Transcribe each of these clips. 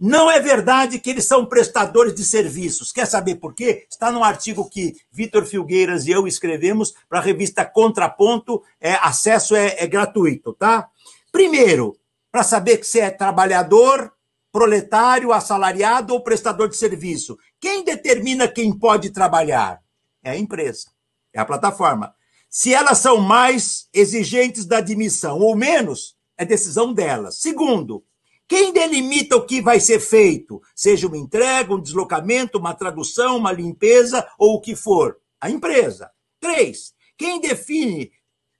Não é verdade que eles são prestadores de serviços. Quer saber por quê? Está no artigo que Vitor Filgueiras e eu escrevemos para a revista Contraponto. É, acesso é, é gratuito, tá? Primeiro, para saber que você é trabalhador, proletário, assalariado ou prestador de serviço. Quem determina quem pode trabalhar? É a empresa, é a plataforma. Se elas são mais exigentes da admissão ou menos, é decisão delas. Segundo, quem delimita o que vai ser feito? Seja uma entrega, um deslocamento, uma tradução, uma limpeza ou o que for? A empresa. Três, quem define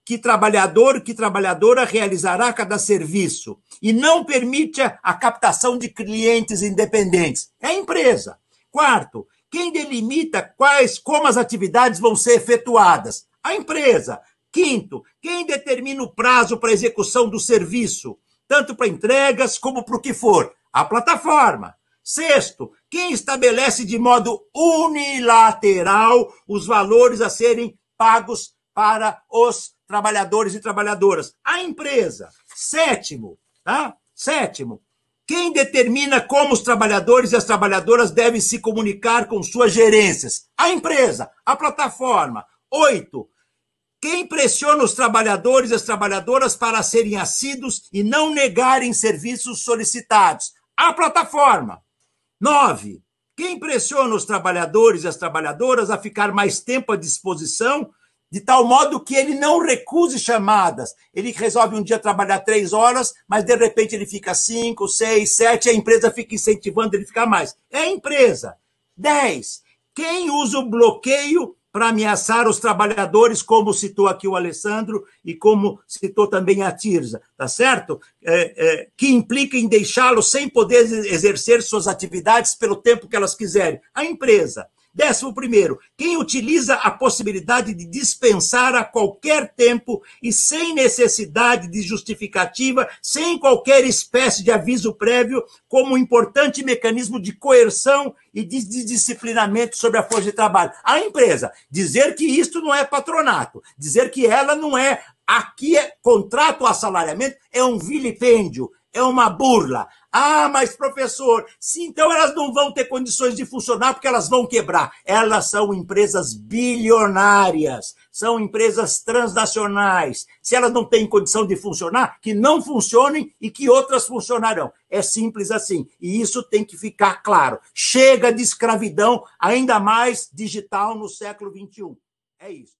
que trabalhador, que trabalhadora realizará cada serviço e não permite a, captação de clientes independentes? É a empresa. Quarto, quem delimita quais, como as atividades vão ser efetuadas? A empresa. Quinto, quem determina o prazo para execução do serviço? tanto para entregas como para o que for. A plataforma. Sexto, quem estabelece de modo unilateral os valores a serem pagos para os trabalhadores e trabalhadoras? A empresa. Sétimo, tá? Sétimo, quem determina como os trabalhadores e as trabalhadoras devem se comunicar com suas gerências? A empresa, a plataforma. Oito, quem pressiona os trabalhadores e as trabalhadoras para serem assíduos e não negarem serviços solicitados? A plataforma. Nove. Quem pressiona os trabalhadores e as trabalhadoras a ficar mais tempo à disposição, de tal modo que ele não recuse chamadas? Ele resolve um dia trabalhar três horas, mas de repente ele fica cinco, seis, sete, a empresa fica incentivando ele a ficar mais. É a empresa. Dez. Quem usa o bloqueio para ameaçar os trabalhadores, como citou aqui o Alessandro e como citou também a Tirza, tá certo? É, é, que implica em deixá-los sem poder exercer suas atividades pelo tempo que elas quiserem. A empresa. Décimo primeiro, quem utiliza a possibilidade de dispensar a qualquer tempo e sem necessidade de justificativa, sem qualquer espécie de aviso prévio, como um importante mecanismo de coerção e de disciplinamento sobre a força de trabalho. A empresa dizer que isto não é patronato, dizer que ela não é Aqui é contrato assalariamento, é um vilipêndio, é uma burla. Ah, mas professor, sim, então elas não vão ter condições de funcionar porque elas vão quebrar. Elas são empresas bilionárias, são empresas transnacionais. Se elas não têm condição de funcionar, que não funcionem e que outras funcionarão. É simples assim. E isso tem que ficar claro. Chega de escravidão, ainda mais digital no século XXI. É isso.